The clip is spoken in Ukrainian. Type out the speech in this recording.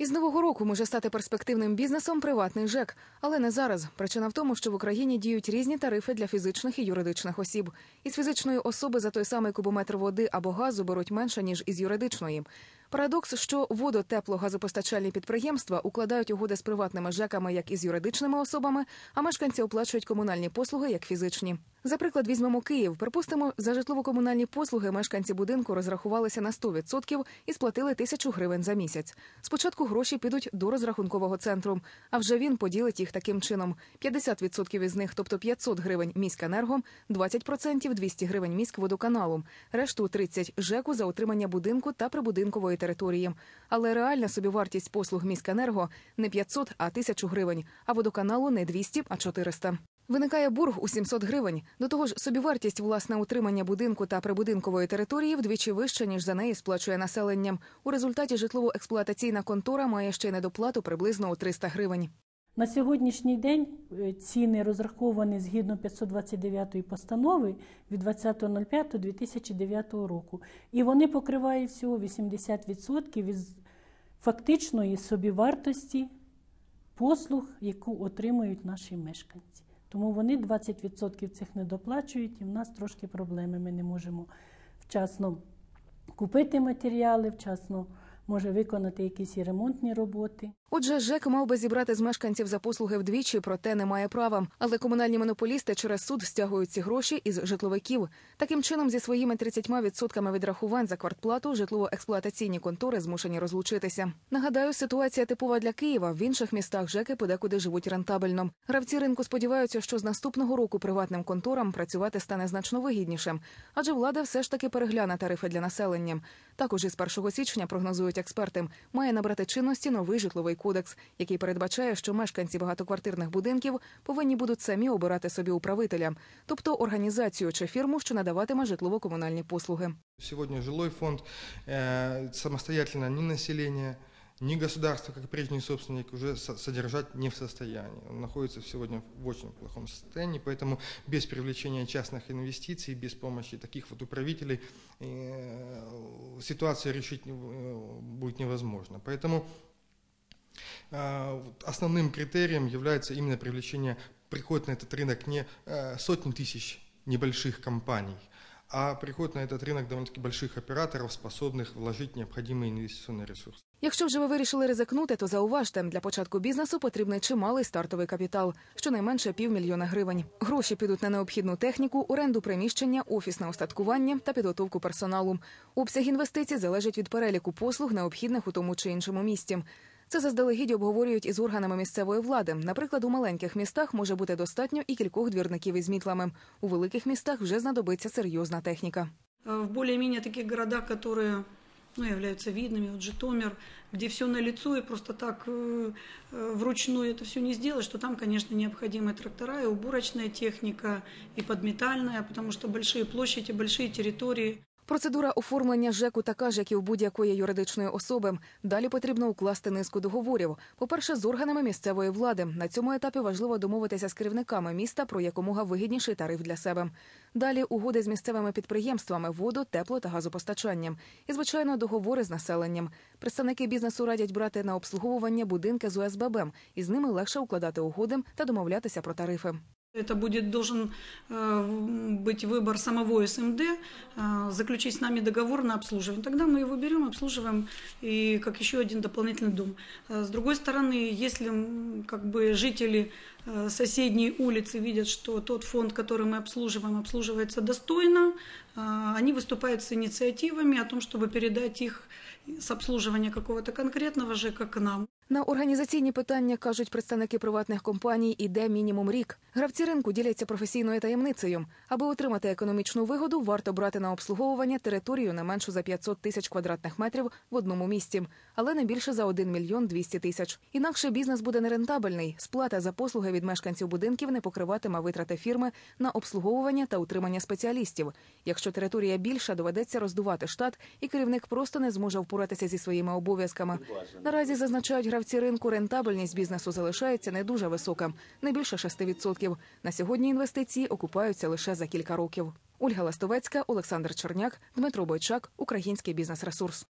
Із нового року може стати перспективним бізнесом приватний ЖЕК, але не зараз. Причина в тому, що в Україні діють різні тарифи для фізичних і юридичних осіб. Із фізичної особи за той самий кубометр води або газу беруть менше ніж із юридичної. Парадокс, що водо, тепло, газопостачальні підприємства укладають угоди з приватними жеками як із юридичними особами, а мешканці оплачують комунальні послуги як фізичні. За приклад, візьмемо Київ. Припустимо, за житлово-комунальні послуги мешканці будинку розрахувалися на 100% і сплатили тисячу гривень за місяць. Спочатку гроші підуть до розрахункового центру, а вже він поділить їх таким чином: 50% із них, тобто 500 гривень міськенергом, 20% – 200 гривень міськводоканалом, решту 30 – ЖЕКу за отримання будинку та прибудинкової території. Але реальна собівартість послуг міськенерго не 500, а 1000 гривень, а водоканалу не 200, а 400. Виникає борг у 700 гривень. До того ж, собівартість власне утримання будинку та прибудинкової території вдвічі вища, ніж за неї сплачує населення. У результаті житлово-експлуатаційна контора має ще недоплату приблизно у 300 гривень. На сьогоднішній день е, ціни розраховані згідно 529 постанови від 20.05.2009 року, і вони покривають всього 80% від фактичної собівартості послуг, яку отримують наші мешканці. Тому вони 20% цих не доплачують, і в нас трошки проблеми. Ми не можемо вчасно купити матеріали, вчасно може виконати якісь і ремонтні роботи. Отже, ЖЕК мав би зібрати з мешканців за послуги вдвічі, проте не має права. Але комунальні монополісти через суд стягують ці гроші із житловиків. Таким чином, зі своїми 30% відрахувань за квартплату житлово-експлуатаційні контори змушені розлучитися. Нагадаю, ситуація типова для Києва. В інших містах ЖЕКи подекуди живуть рентабельно. Гравці ринку сподіваються, що з наступного року приватним конторам працювати стане значно вигідніше, адже влада все ж таки перегляне тарифи для населення. Також із 1 січня прогнозують експерти, має набрати чинності новий житловий кодекс, який передбачає, що мешканці багатоквартирних будинків повинні будуть самі обирати собі управителя, тобто організацію чи фірму, що надаватиме житлово-комунальні послуги. Сьогодні жилой фонд э, самостоятельно ні населення, ні государство, як прежний собственник, вже содержать не в состоянии. Он находится сегодня в очень плохом состоянии, поэтому без привлечения частних інвестицій, без помощи таких вот управителей э, ситуація решить э, будет невозможно. Поэтому основным критерием является именно привлечение, приходит на этот рынок не э, сотни тысяч небольших компаний, а приходит на этот рынок довольно-таки больших операторов, способных вложить необходимый инвестиционный ресурс. Якщо вже ви вирішили ризикнути, то зауважте для початку бізнесу потрібний чималий стартовий капітал, щонайменше півмільйона гривень. Гроші підуть на необхідну техніку, оренду приміщення, офісне устаткування та підготовку персоналу. Обсяг інвестицій залежить від переліку послуг, необхідних у тому чи іншому місті. Це заздалегідь обговорюють із органами місцевої влади. Наприклад, у маленьких містах може бути достатньо і кількох двірників із мітлами. У великих містах вже знадобиться серйозна техніка. Е, в більш-менш таких городах, які ну, являються видными. Вот Житомир, де все на лицо и просто так э, э вручную это все не сделаешь, что там, звісно, необходимы трактора и уборочная техника, и подметальная, потому что большие площади, большие території. Процедура оформлення ЖЕКу така ж, як і у будь-якої юридичної особи. Далі потрібно укласти низку договорів. По перше, з органами місцевої влади на цьому етапі важливо домовитися з керівниками міста про якомога вигідніший тариф для себе. Далі угоди з місцевими підприємствами, воду, тепло та газопостачанням. І звичайно, договори з населенням. Представники бізнесу радять брати на обслуговування будинки з УСББ, і з ними легше укладати угоди та домовлятися про тарифи. Это будет должен э, быть выбор самого СМД, а, заключить с нами договор на обслуживание. Тогда мы его берем, обслуживаем, и как еще один дополнительный дом. А, с другой стороны, если как бы жители а, соседней улицы видят, что тот фонд, который мы обслуживаем, обслуживается достойно, они выступают с инициативами о том, чтобы передать их с обслуживания какого-то конкретного же как нам. На організаційні питання кажуть представники приватних компаній, іде мінімум рік. Гравці ринку діляться професійною таємницею. Аби отримати економічну вигоду, варто брати на обслуговування територію не меншу за 500 тисяч квадратних метрів в одному місті, але не більше за 1 мільйон 200 тисяч. Інакше бізнес буде нерентабельний. Сплата за послуги від мешканців будинків не покриватиме витрати фірми на обслуговування та утримання спеціалістів. Якщо територія більша, доведеться роздувати штат, і керівник просто не зможе впоратися зі своїми обов'язками. Наразі зазначають гравці гравці ринку рентабельність бізнесу залишається не дуже висока, не більше 6%. На сьогодні інвестиції окупаються лише за кілька років. Ольга Ластовецька, Олександр Черняк, Дмитро Бойчак, Український бізнес ресурс.